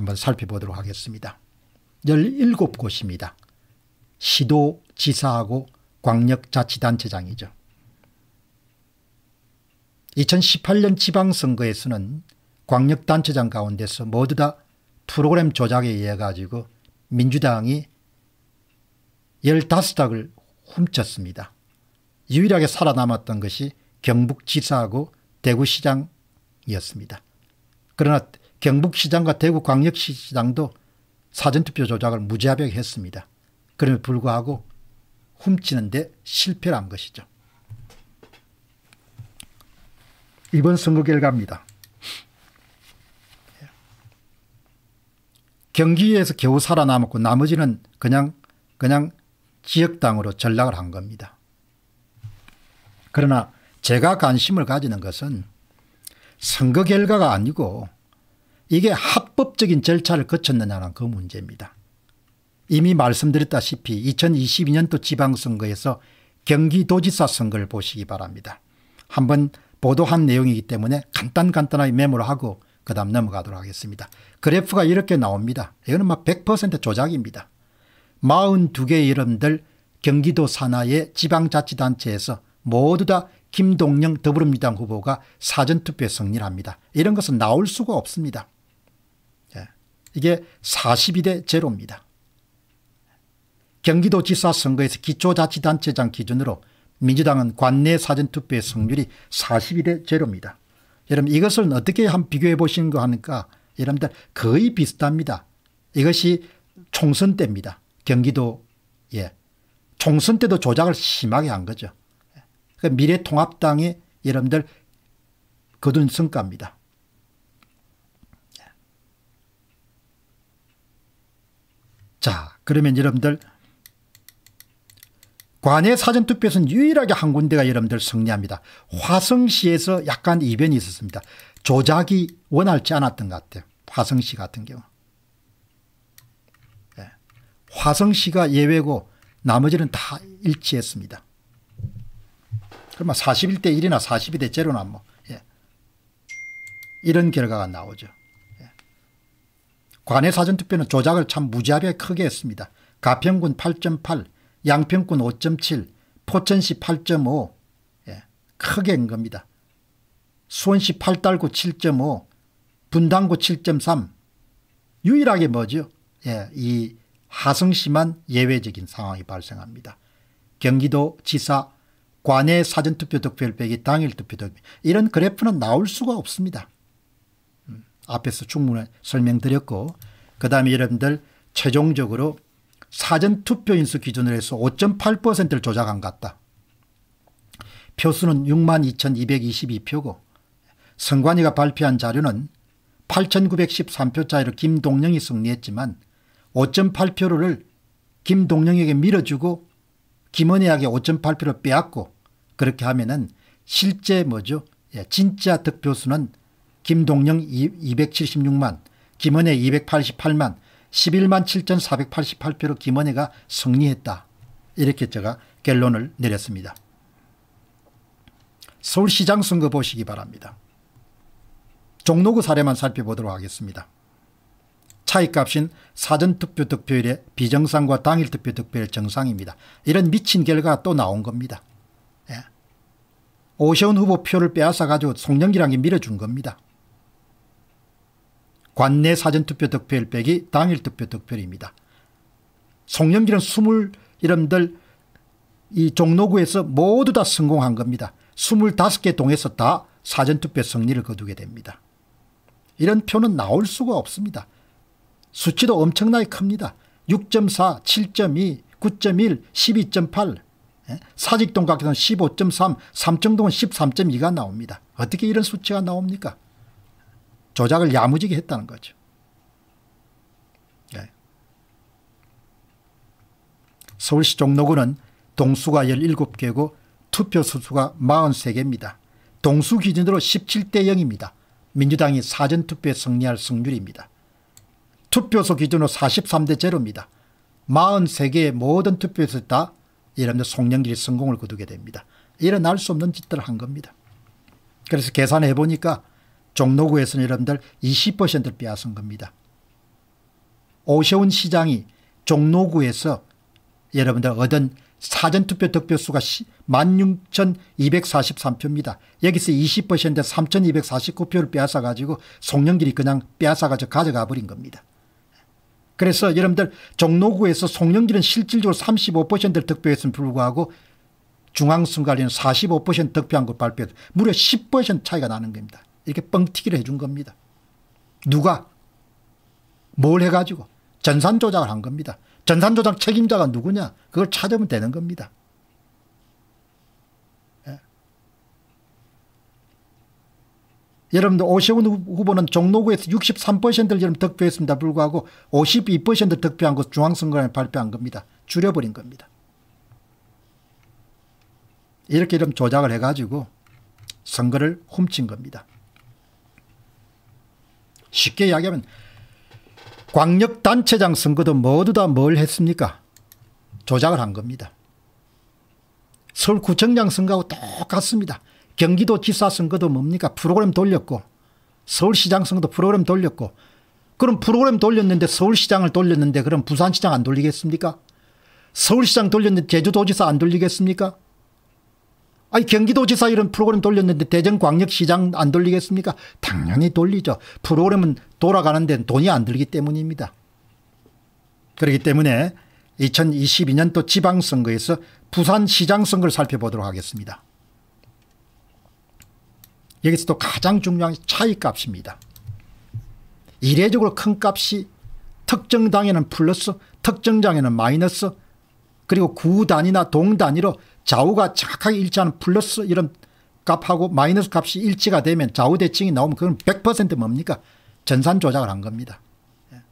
한번 살펴보도록 하겠습니다. 17곳입니다. 시도, 지사하고 광역자치단체장이죠. 2018년 지방선거에서는 광역단체장 가운데서 모두 다 프로그램 조작에 의해 가지고 민주당이 15닥을 훔쳤습니다. 유일하게 살아남았던 것이 경북지사하고 대구시장이었습니다. 그러나 경북시장과 대구광역시장도 사전투표 조작을 무자비하게 했습니다. 그럼에도 불구하고 훔치는 데 실패를 한 것이죠. 이번 선거 결과입니다. 경기에서 겨우 살아남았고 나머지는 그냥 그냥 지역당으로 전락을 한 겁니다. 그러나 제가 관심을 가지는 것은 선거 결과가 아니고 이게 합법적인 절차를 거쳤느냐는 그 문제입니다. 이미 말씀드렸다시피 2022년도 지방선거에서 경기도지사 선거를 보시기 바랍니다. 한번 보도한 내용이기 때문에 간단간단하게 메모를 하고 그 다음 넘어가도록 하겠습니다. 그래프가 이렇게 나옵니다. 이거는 막 100% 조작입니다. 42개의 이름들 경기도 산하의 지방자치단체에서 모두 다 김동영 더불어민주당 후보가 사전투표에 승리합니다. 이런 것은 나올 수가 없습니다. 이게 42대 제입니다 경기도지사 선거에서 기초자치단체장 기준으로 민주당은 관내 사전투표의 성률이 42대 제로입니다. 여러분 이것을 어떻게 한 비교해 보시는 거 하니까 여러분들 거의 비슷합니다. 이것이 총선 때입니다. 경기도 예. 총선 때도 조작을 심하게 한 거죠. 그러니까 미래통합당이 여러분들 거둔 성과입니다. 자, 그러면 여러분들 관외 사전투표에서는 유일하게 한 군데가 여러분들 승리합니다. 화성시에서 약간 이변이 있었습니다. 조작이 원활치 않았던 것 같아요. 화성시 같은 경우. 네. 화성시가 예외고 나머지는 다 일치했습니다. 그러면 41대 1이나 42대 0나 뭐 예. 이런 결과가 나오죠. 관해 사전투표는 조작을 참 무지하게 크게 했습니다. 가평군 8.8, 양평군 5.7, 포천시 8.5 예, 크게 한 겁니다. 수원시 8달구 7.5, 분당구 7.3 유일하게 뭐죠? 예, 이 하성시만 예외적인 상황이 발생합니다. 경기도 지사 관내 사전투표 득표율 빼기 당일 투표 득표 이런 그래프는 나올 수가 없습니다. 앞에서 충분히 설명드렸고 그다음에 여러분들 최종적으로 사전투표 인수 기준으로 해서 5.8%를 조작한 것 같다. 표수는 62,222표고 선관위가 발표한 자료는 8,913표 차이로 김동영이 승리했지만 5.8표를 김동영에게 밀어주고 김은혜에게 5.8표를 빼앗고 그렇게 하면은 실제 뭐죠? 예, 진짜 득표수는 김동영 276만, 김은혜 288만, 11만 7,488표로 김은혜가 승리했다. 이렇게 제가 결론을 내렸습니다. 서울시장 선거 보시기 바랍니다. 종로구 사례만 살펴보도록 하겠습니다. 차이값인 사전투표 득표율의 비정상과 당일투표 득표율 정상입니다. 이런 미친 결과가 또 나온 겁니다. 예. 오세훈 후보 표를 빼앗아가지고 송영기랑게 밀어준 겁니다. 관내 사전투표 득표율 빼기 당일 투표 득표율입니다. 송영길은 20 이름들 이 종로구에서 모두 다 성공한 겁니다. 25개 동에서 다 사전투표 승리를 거두게 됩니다. 이런 표는 나올 수가 없습니다. 수치도 엄청나게 큽니다. 6.4, 7.2, 9.1, 12.8, 사직동 같은 15.3, 삼청동은 13.2가 나옵니다. 어떻게 이런 수치가 나옵니까? 조작을 야무지게 했다는 거죠. 예. 서울시 종로구는 동수가 17개고 투표수수가 43개입니다. 동수 기준으로 17대 0입니다. 민주당이 사전투표에 승리할 승률입니다. 투표소 기준으로 43대 제입니다 43개의 모든 투표에서 다 이른데 송영길이 성공을 거두게 됩니다. 일어날 수 없는 짓들을 한 겁니다. 그래서 계산해 보니까 종로구에서는 여러분들 20%를 빼앗은 겁니다. 오세훈 시장이 종로구에서 여러분들 얻은 사전투표 득표수가 16,243표입니다. 여기서 20%에 3,249표를 빼앗아가지고 송영길이 그냥 빼앗아가지고 가져가 버린 겁니다. 그래서 여러분들 종로구에서 송영길은 실질적으로 35%를 득표했음에 불구하고 중앙선관위는 45% 득표한 걸 발표해서 무려 10% 차이가 나는 겁니다. 이렇게 뻥튀기를 해준 겁니다. 누가? 뭘 해가지고? 전산 조작을 한 겁니다. 전산 조작 책임자가 누구냐? 그걸 찾으면 되는 겁니다. 예. 여러분들 오세훈 후보는 종로구에서 63%를 여러 득표했습니다. 불구하고 52% 득표한 것 중앙선거에 발표한 겁니다. 줄여버린 겁니다. 이렇게 이런 조작을 해가지고 선거를 훔친 겁니다. 쉽게 이야기하면 광역단체장 선거도 모두 다 뭘 했습니까? 조작을 한 겁니다. 서울구청장 선거하고 똑같습니다. 경기도 지사 선거도 뭡니까? 프로그램 돌렸고 서울시장 선거도 프로그램 돌렸고 그럼 프로그램 돌렸는데 서울시장을 돌렸는데 그럼 부산시장 안 돌리겠습니까? 서울시장 돌렸는데 제주도지사 안 돌리겠습니까? 아니 경기도지사 이런 프로그램 돌렸는데 대전광역시장 안 돌리겠습니까? 당연히 돌리죠. 프로그램은 돌아가는 데는 돈이 안 들기 때문입니다. 그렇기 때문에 2022년도 지방선거에서 부산시장 선거를 살펴보도록 하겠습니다. 여기서도 가장 중요한 차이값입니다. 이례적으로 큰 값이 특정 당에는 플러스 특정 장에는 마이너스 그리고 구단이나 동단위로 좌우가 정확하게 일치하는 플러스 이런 값하고 마이너스 값이 일치가 되면 좌우 대칭이 나오면 그건 100% 뭡니까? 전산 조작을 한 겁니다. 예.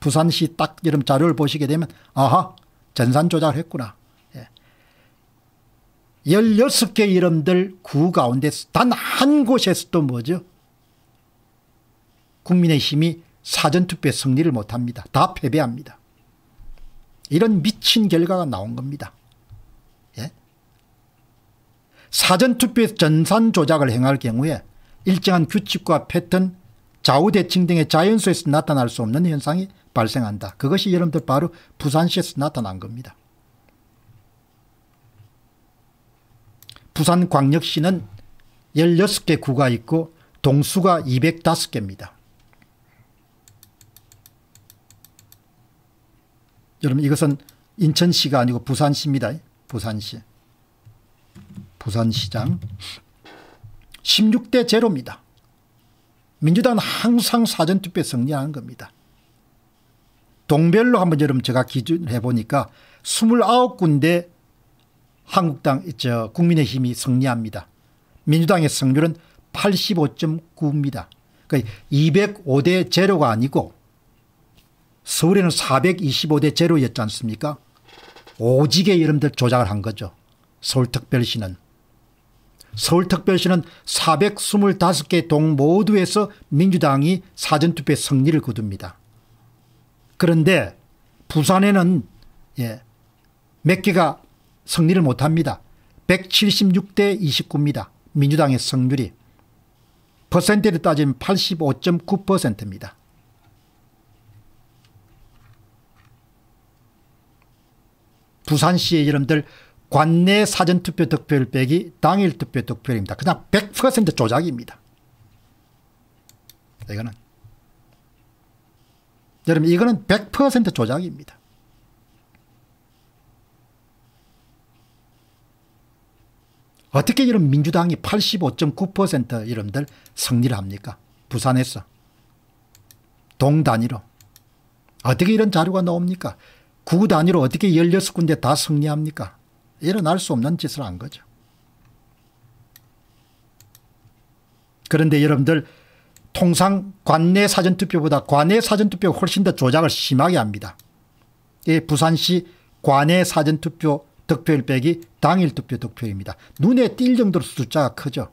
부산시 딱 이런 자료를 보시게 되면 아하 전산 조작을 했구나. 16개 예. 이름들 구 가운데 단 한 곳에서도 뭐죠? 국민의힘이 사전투표에 승리를 못합니다. 다 패배합니다. 이런 미친 결과가 나온 겁니다. 사전투표에서 전산 조작을 행할 경우에 일정한 규칙과 패턴 좌우대칭 등의 자연수에서 나타날 수 없는 현상이 발생한다. 그것이 여러분들 바로 부산시에서 나타난 겁니다. 부산광역시는 16개 구가 있고 동수가 205개입니다. 여러분 이것은 인천시가 아니고 부산시입니다. 부산시. 부산시장 16대 제로입니다. 민주당은 항상 사전투표에 승리하는 겁니다. 동별로 한번 여러분 제가 기준해 보니까 29군데 한국당 저 국민의힘이 승리합니다. 민주당의 승률은 85.9입니다. 그러니까 205대 제로가 아니고 서울에는 425대 제로였지 않습니까? 오지게 여러분들 조작을 한 거죠. 서울특별시는. 서울특별시는 425개 동 모두에서 민주당이 사전투표에 승리를 거둡니다. 그런데 부산에는 예, 몇 개가 승리를 못합니다. 176대 29입니다. 민주당의 승률이. 퍼센트를 따지면 85.9%입니다. 부산시의 여러분들 관내 사전투표 득표율 빼기 당일 투표 득표율입니다. 그냥 100% 조작입니다. 이거는. 여러분 이거는 100% 조작입니다. 어떻게 이런 민주당이 85.9% 이름들 승리를 합니까? 부산에서. 동단위로. 어떻게 이런 자료가 나옵니까? 구단위로 어떻게 16군데 다 승리합니까? 일어날 수 없는 짓을 한 거죠. 그런데 여러분들 통상 관내 사전투표보다 관내 사전투표가 훨씬 더 조작을 심하게 합니다. 이 예, 부산시 관내 사전투표 득표율 빼기 당일 투표 득표입니다. 눈에 띌 정도로 숫자가 크죠.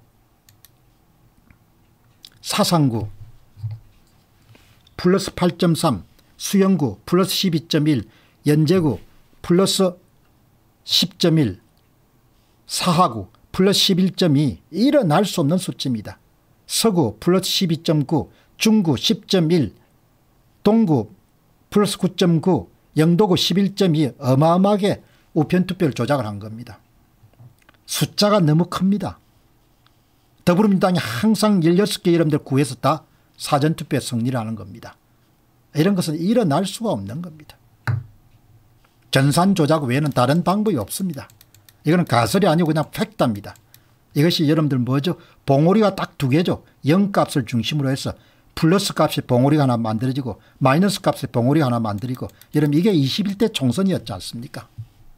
사상구 플러스 8.3 수영구 플러스 12.1 연제구 플러스 10.1 4하구 플러스 11.2 일어날 수 없는 수치입니다. 서구 플러스 12.9 중구 10.1 동구 플러스 9.9 영도구 11.2 어마어마하게 우편투표를 조작을 한 겁니다. 숫자가 너무 큽니다. 더불어민주당이 항상 16개 이름들 구해서 다 사전투표에 승리를 하는 겁니다. 이런 것은 일어날 수가 없는 겁니다. 전산 조작 외에는 다른 방법이 없습니다. 이거는 가설이 아니고 그냥 팩트입니다. 이것이 여러분들 뭐죠? 봉오리가 딱 두 개죠. 0값을 중심으로 해서 플러스 값이 봉오리 가 하나 만들어지고 마이너스 값이 봉오리 가 하나 만들어지고 여러분 이게 21대 총선이었지 않습니까?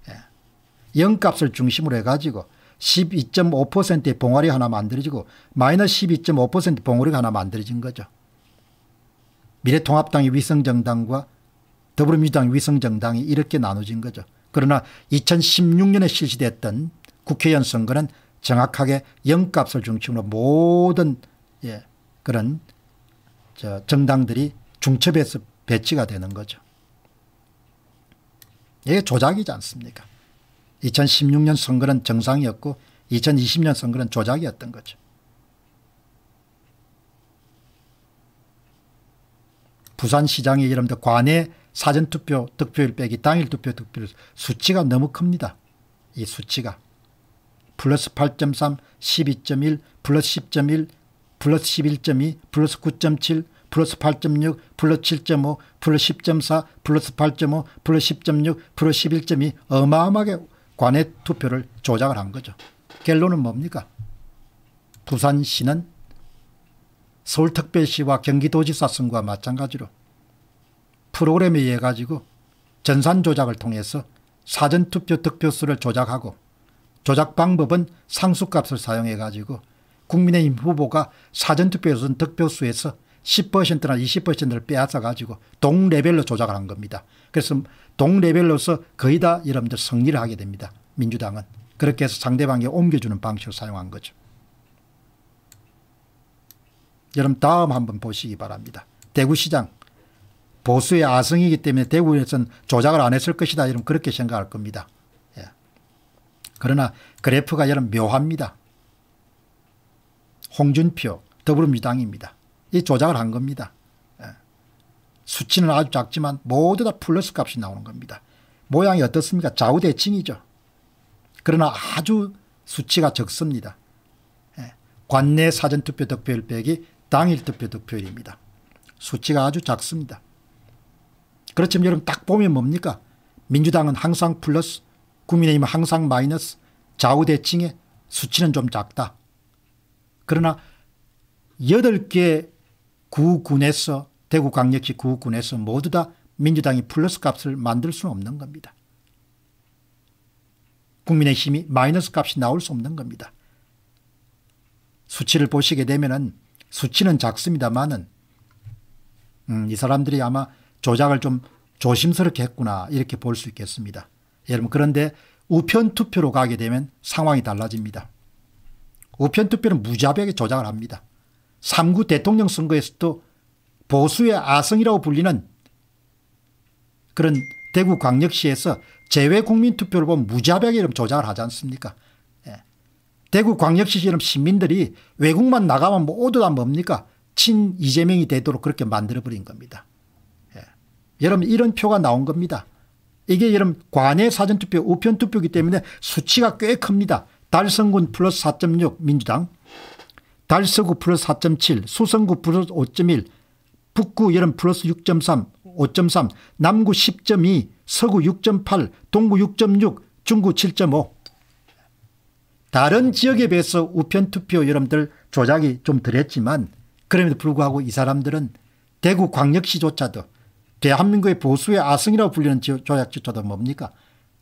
예. 0값을 중심으로 해가지고 12.5%의 봉오리 가 하나 만들어지고 마이너스 12.5% 봉오리가 하나 만들어진 거죠. 미래통합당이 위성정당과 더불어민주당 위성정당이 이렇게 나눠진 거죠. 그러나 2016년에 실시됐던 국회의원 선거는 정확하게 영값을 중심으로 모든 예, 그런 정당들이 중첩에서 배치가 되는 거죠. 이게 조작이지 않습니까? 2016년 선거는 정상이었고 2020년 선거는 조작이었던 거죠. 부산시장에 이른바 관내 사전투표 득표율 빼기 당일 투표 득표율 수치가 너무 큽니다. 이 수치가. 플러스 8.3, 12.1, 플러스 10.1, 플러스 11.2, 플러스 9.7, 플러스 8.6, 플러스 7.5, 플러스 10.4, 플러스 8.5, 플러스 10.6, 플러스 11.2 어마어마하게 관외 투표를 조작을 한 거죠. 결론은 뭡니까? 부산시는 서울특별시와 경기도지사 선거와 마찬가지로 프로그램에 의해 가지고 전산 조작을 통해서 사전투표 득표수를 조작하고 조작 방법은 상수값을 사용해 가지고 국민의힘 후보가 사전투표에서 득표수에서 10%나 20%를 빼앗아 가지고 동레벨로 조작을 한 겁니다. 그래서 동레벨로서 거의 다 여러분들 승리를 하게 됩니다. 민주당은. 그렇게 해서 상대방에 옮겨주는 방식을 사용한 거죠. 여러분 다음 한번 보시기 바랍니다. 대구시장 보수의 아성이기 때문에 대구에서는 조작을 안 했을 것이다. 여러분 그렇게 생각할 겁니다. 예. 그러나 그래프가 여러분 묘합니다. 홍준표 더불어민주당입니다. 이 조작을 한 겁니다. 예. 수치는 아주 작지만 모두 다 플러스 값이 나오는 겁니다. 모양이 어떻습니까? 좌우대칭이죠. 그러나 아주 수치가 적습니다. 예. 관내 사전투표 득표율 빼기 당일 투표 득표율입니다. 수치가 아주 작습니다. 그렇지만 여러분 딱 보면 뭡니까? 민주당은 항상 플러스, 국민의힘은 항상 마이너스, 좌우대칭의 수치는 좀 작다. 그러나 8개 구군에서 대구 광역시 구군에서 모두 다 민주당이 플러스 값을 만들 수는 없는 겁니다. 국민의힘이 마이너스 값이 나올 수 없는 겁니다. 수치를 보시게 되면 은 수치는 작습니다만은 음, 이 사람들이 아마 조작을 좀 조심스럽게 했구나 이렇게 볼 수 있겠습니다. 예, 여러분 그런데 우편 투표로 가게 되면 상황이 달라집니다. 우편 투표는 무자백에 조작을 합니다. 3구 대통령 선거에서도 보수의 아성이라고 불리는 그런 대구 광역시에서 재외국민 투표를 보면 무자백에 이 조작을 하지 않습니까? 대구 광역시처럼 시민들이 외국만 나가면 모두 다 뭡니까 친 이재명이 되도록 그렇게 만들어버린 겁니다. 예. 여러분 이런 표가 나온 겁니다. 이게 여러분 관외 사전투표 우편투표이기 때문에 수치가 꽤 큽니다. 달성군 플러스 4.6 민주당 달서구 플러스 4.7 수성구 플러스 5.1 북구 여름 플러스 6.3 5.3 남구 10.2 서구 6.8 동구 6.6 중구 7.5 다른 지역에 비해서 우편 투표 여러분들 조작이 좀 덜했지만 그럼에도 불구하고 이 사람들은 대구 광역시조차도 대한민국의 보수의 아승이라고 불리는 조작조차도 뭡니까?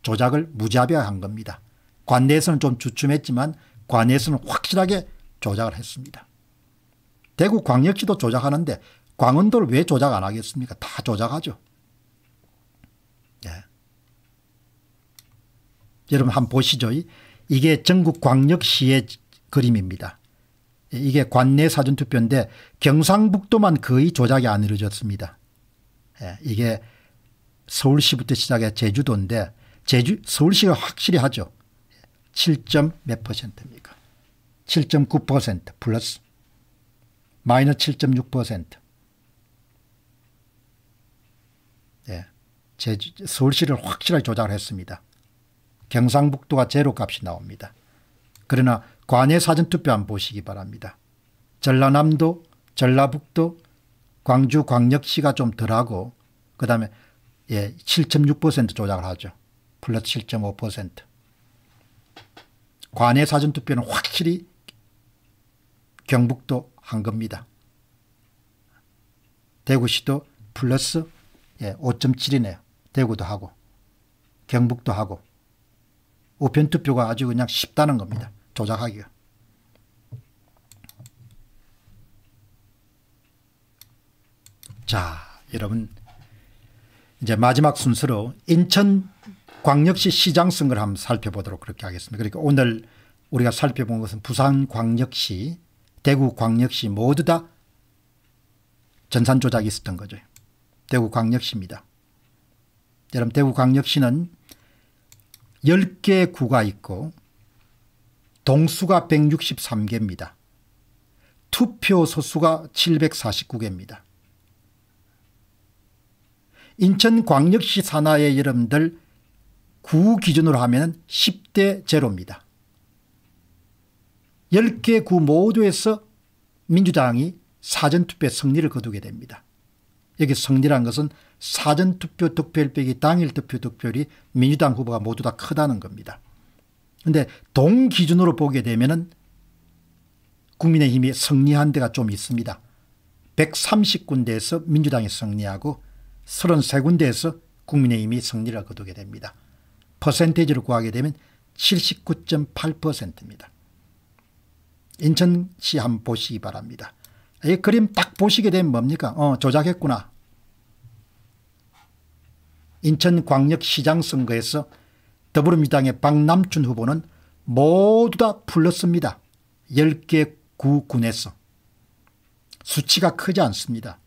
조작을 무자비한 겁니다. 관내에서는 좀 주춤했지만 관내에서는 확실하게 조작을 했습니다. 대구 광역시도 조작하는데 광원도를 왜 조작 안 하겠습니까? 다 조작하죠. 예. 여러분 한번 보시죠. 이게 전국 광역시의 그림입니다. 이게 관내 사전투표인데 경상북도만 거의 조작이 안 이루어졌습니다. 예, 이게 서울시부터 시작해 제주도인데 제주 서울시가 확실히 하죠. 7점 몇 퍼센트입니까? 7.9 플러스 마이너스 7.6 예, 제주 서울시를 확실하게 조작을 했습니다. 경상북도가 제로값이 나옵니다. 그러나 관외 사전투표 한번 보시기 바랍니다. 전라남도, 전라북도, 광주 광역시가 좀 덜하고 그 다음에 예, 7.6% 조작을 하죠. 플러스 7.5%. 관외 사전투표는 확실히 경북도 한 겁니다. 대구시도 플러스 예, 5.7이네요. 대구도 하고 경북도 하고 우편 투표가 아주 그냥 쉽다는 겁니다. 조작하기가. 자, 여러분 이제 마지막 순서로 인천 광역시 시장 선거를 한번 살펴보도록 그렇게 하겠습니다. 그러니까 오늘 우리가 살펴본 것은 부산 광역시, 대구 광역시 모두 다 전산 조작이 있었던 거죠. 대구 광역시입니다. 여러분 대구 광역시는 10개 구가 있고 동수가 163개입니다. 투표 소수가 749개입니다. 인천광역시 산하의 여러분들구 기준으로 하면 10대 제로입니다. 10개 구 모두에서 민주당이 사전투표 승리를 거두게 됩니다. 여기 승리란 것은 사전투표 득표율 빼기 당일투표 득표율이 민주당 후보가 모두 다 크다는 겁니다. 그런데 동 기준으로 보게 되면 은 국민의힘이 승리한 데가 좀 있습니다. 130군데에서 민주당이 승리하고 33군데에서 국민의힘이 승리를 거두게 됩니다. 퍼센테이지로 구하게 되면 79.8%입니다. 인천시 한번 보시기 바랍니다. 이 그림 딱 보시게 되면 뭡니까? 어, 조작했구나. 인천광역시장 선거에서 더불어민주당의 박남춘 후보는 모두 다 불렀습니다. 10개 구군에서. 수치가 크지 않습니다.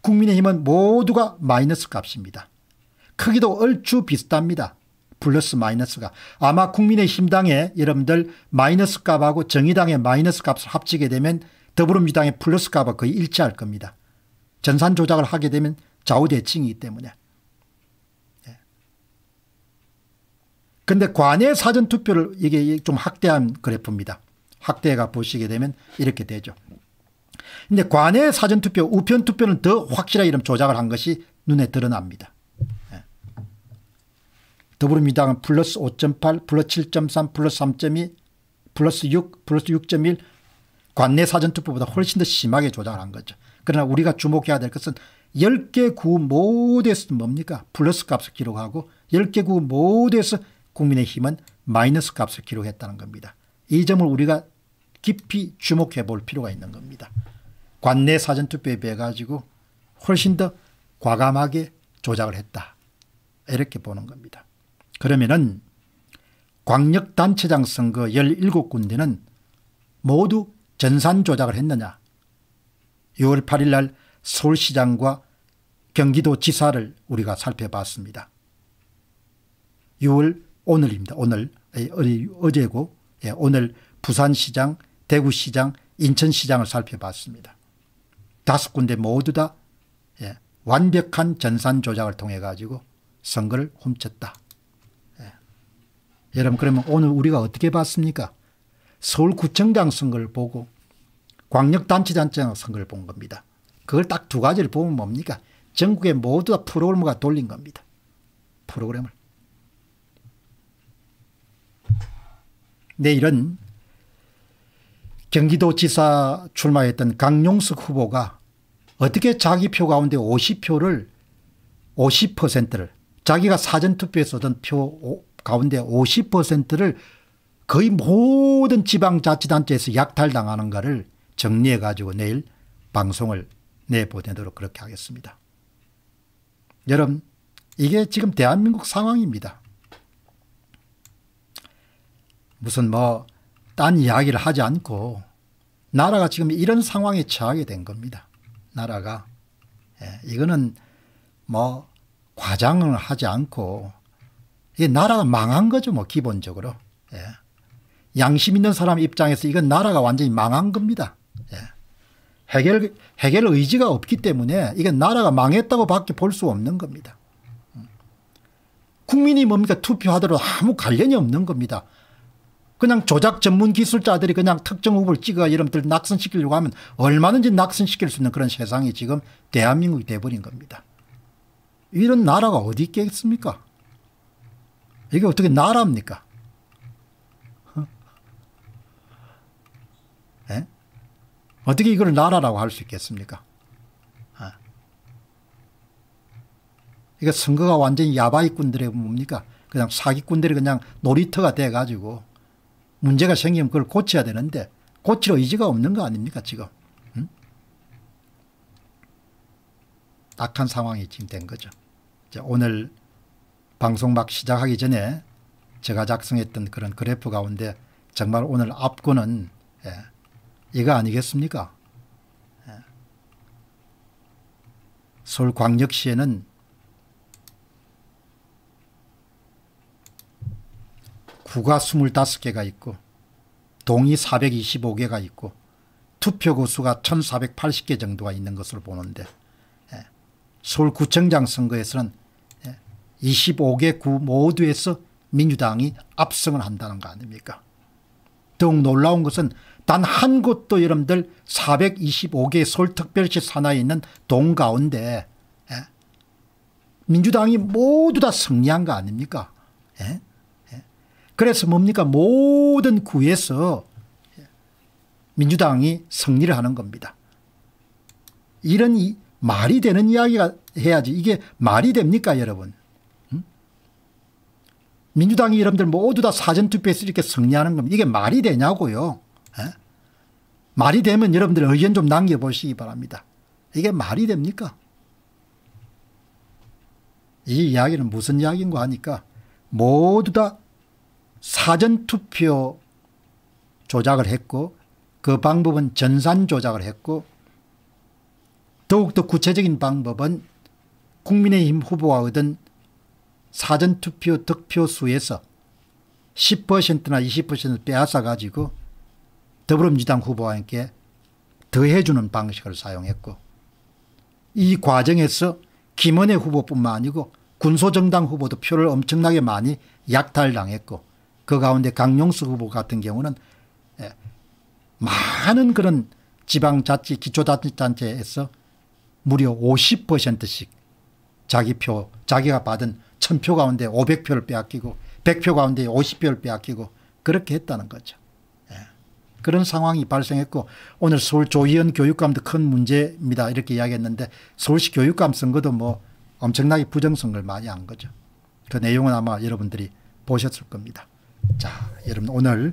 국민의힘은 모두가 마이너스 값입니다. 크기도 얼추 비슷합니다. 플러스 마이너스가. 아마 국민의힘당에 여러분들 마이너스 값하고 정의당의 마이너스 값을 합치게 되면 더불어민주당의 플러스 값과 거의 일치할 겁니다. 전산 조작을 하게 되면 좌우대칭이기 때문에. 예. 근데 관외 사전 투표를 이게 좀 확대한 그래프입니다. 확대가 보시게 되면 이렇게 되죠. 근데 관외 사전 투표, 우편 투표는 더 확실하게 이런 조작을 한 것이 눈에 드러납니다. 예. 더불어민주당은 플러스 5.8, 플러스 7.3, 플러스 3.2, 플러스 6, 플러스 6.1, 관내 사전투표보다 훨씬 더 심하게 조작한 거죠. 그러나 우리가 주목해야 될 것은 10개 구 모두에서 뭡니까? 플러스 값을 기록하고 10개 구 모두에서 국민의힘은 마이너스 값을 기록했다는 겁니다. 이 점을 우리가 깊이 주목해 볼 필요가 있는 겁니다. 관내 사전투표에 비해 가지고 훨씬 더 과감하게 조작을 했다. 이렇게 보는 겁니다. 그러면은 광역단체장 선거 17군데는 모두 전산 조작을 했느냐 6월 8일 날 서울시장과 경기도지사를 우리가 살펴봤습니다. 6월 오늘입니다. 오늘 예, 어제고 예, 오늘 부산시장 대구시장 인천시장을 살펴봤습니다. 다섯 군데 모두 다 예, 완벽한 전산 조작을 통해 가지고 선거를 훔쳤다. 여러분 그러면 오늘 우리가 어떻게 봤습니까? 서울구청장 선거를 보고 광역단체장장 선거를 본 겁니다. 그걸 딱 두 가지를 보면 뭡니까? 전국에 모두 프로그램과 돌린 겁니다. 프로그램을. 내일은 네, 경기도지사 출마했던 강용석 후보가 어떻게 자기 표 가운데 50표를 50%를 자기가 사전투표에서 은표 가운데 50%를 거의 모든 지방자치단체에서 약탈당하는가를 정리해 가지고 내일 방송을 내보내도록 그렇게 하겠습니다. 여러분 이게 지금 대한민국 상황입니다. 무슨 뭐 딴 이야기를 하지 않고 나라가 지금 이런 상황에 처하게 된 겁니다. 나라가 예, 이거는 뭐 과장을 하지 않고 이게 나라가 망한 거죠 뭐 기본적으로. 예. 양심 있는 사람 입장에서 이건 나라가 완전히 망한 겁니다. 예. 해결, 해결 의지가 없기 때문에 이건 나라가 망했다고 밖에 볼 수 없는 겁니다. 국민이 뭡니까 투표하더라도 아무 관련이 없는 겁니다. 그냥 조작 전문 기술자들이 그냥 특정 후보를 찍어 여러분들 낙선시키려고 하면 얼마든지 낙선시킬 수 있는 그런 세상이 지금 대한민국이 돼버린 겁니다. 이런 나라가 어디 있겠습니까? 이게 어떻게 나라입니까? 어떻게 이걸 나라라고 할 수 있겠습니까? 아. 이게 선거가 완전히 야바이꾼들의 뭡니까? 그냥 사기꾼들이 그냥 놀이터가 돼가지고 문제가 생기면 그걸 고쳐야 되는데 고칠 의지가 없는 거 아닙니까 지금? 음? 악한 상황이 지금 된 거죠. 오늘 방송 막 시작하기 전에 제가 작성했던 그런 그래프 가운데 정말 오늘 압구는 예, 이거 아니겠습니까? 예. 서울광역시에는 구가 25개가 있고 동이 425개가 있고 투표고수가 1480개 정도가 있는 것으로 보는데 예. 서울구청장 선거에서는 25개 예. 구 모두에서 민주당이 압승을 한다는 거 아닙니까? 더욱 놀라운 것은 단한 곳도 여러분들 425개 서울특별시 산하에 있는 동 가운데 예? 민주당이 모두 다 승리한 거 아닙니까? 예? 예? 그래서 뭡니까? 모든 구에서 예, 민주당이 승리를 하는 겁니다. 이런 이, 말이 되는 이야기가 해야지 이게 말이 됩니까 여러분? 음? 민주당이 여러분들 모두 다 사전투표에서 이렇게 승리하는 겁니다. 이게 말이 되냐고요. 에? 말이 되면 여러분들 의견 좀 남겨보시기 바랍니다. 이게 말이 됩니까? 이 이야기는 무슨 이야기인가 하니까 모두 다 사전투표 조작을 했고 그 방법은 전산 조작을 했고 더욱더 구체적인 방법은 국민의힘 후보와 얻은 사전투표 득표수에서 10%나 20%를 빼앗아가지고 더불어민주당 후보와 함께 더해주는 방식을 사용했고 이 과정에서 김은혜 후보뿐만 아니고 군소정당 후보도 표를 엄청나게 많이 약탈당했고 그 가운데 강용수 후보 같은 경우는 예, 많은 그런 지방자치 기초자치단체에서 무려 50%씩 자기 표 자기가 받은 1000표 가운데 500표를 빼앗기고 100표 가운데 50표를 빼앗기고 그렇게 했다는 거죠. 그런 상황이 발생했고 오늘 서울 조희연 교육감도 큰 문제입니다. 이렇게 이야기했는데 서울시 교육감 선거도 뭐 엄청나게 부정선거를 많이 한 거죠. 그 내용은 아마 여러분들이 보셨을 겁니다. 자, 여러분 오늘